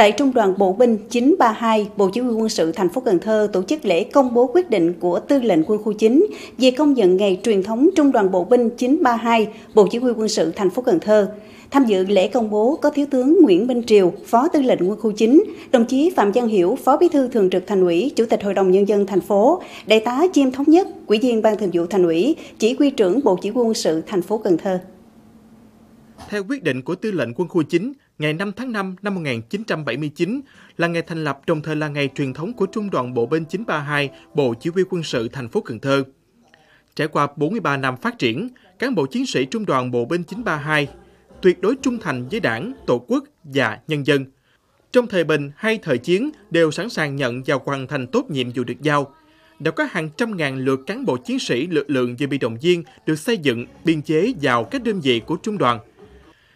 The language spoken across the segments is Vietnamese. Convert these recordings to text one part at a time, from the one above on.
Tại Trung đoàn Bộ binh 932, Bộ Chỉ huy quân sự thành phố Cần Thơ tổ chức lễ công bố quyết định của Tư lệnh Quân khu 9 về công nhận ngày truyền thống Trung đoàn Bộ binh 932, Bộ Chỉ huy quân sự thành phố Cần Thơ. Tham dự lễ công bố có Thiếu tướng Nguyễn Minh Triều, Phó Tư lệnh Quân khu 9, đồng chí Phạm Văn Hiểu, Phó Bí thư Thường trực Thành ủy, Chủ tịch Hội đồng nhân dân thành phố, Đại tá Chiêm Thống Nhất, Ủy viên Ban Thường vụ Thành ủy, Chỉ huy trưởng Bộ Chỉ huy quân sự thành phố Cần Thơ. Theo quyết định của Tư lệnh Quân khu 9, ngày 5 tháng 5 năm 1979 là ngày thành lập đồng thời là ngày truyền thống của Trung đoàn Bộ binh 932, Bộ Chỉ huy quân sự thành phố Cần Thơ. Trải qua 43 năm phát triển, cán bộ chiến sĩ Trung đoàn Bộ binh 932 tuyệt đối trung thành với đảng, tổ quốc và nhân dân. Trong thời bình hay thời chiến đều sẵn sàng nhận và hoàn thành tốt nhiệm vụ được giao. Đã có hàng trăm ngàn lượt cán bộ chiến sĩ lực lượng dự bị động viên được xây dựng, biên chế vào các đơn vị của trung đoàn –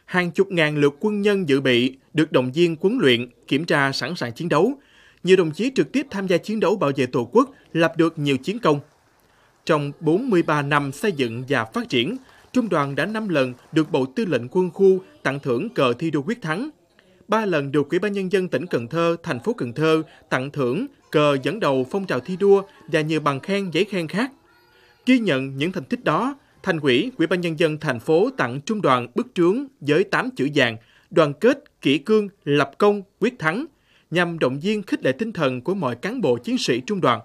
hàng chục ngàn lượt quân nhân dự bị được động viên huấn luyện, kiểm tra sẵn sàng chiến đấu. Nhiều đồng chí trực tiếp tham gia chiến đấu bảo vệ Tổ quốc lập được nhiều chiến công. Trong 43 năm xây dựng và phát triển, Trung đoàn đã 5 lần được Bộ Tư lệnh Quân khu tặng thưởng cờ thi đua quyết thắng, 3 lần được Ủy ban nhân dân tỉnh Cần Thơ, thành phố Cần Thơ tặng thưởng cờ dẫn đầu phong trào thi đua và nhiều bằng khen giấy khen khác. Ghi nhận những thành tích đó, Thành ủy, Ủy ban nhân dân thành phố tặng trung đoàn bức trướng với 8 chữ vàng đoàn kết, kỷ cương, lập công, quyết thắng nhằm động viên khích lệ tinh thần của mọi cán bộ chiến sĩ trung đoàn.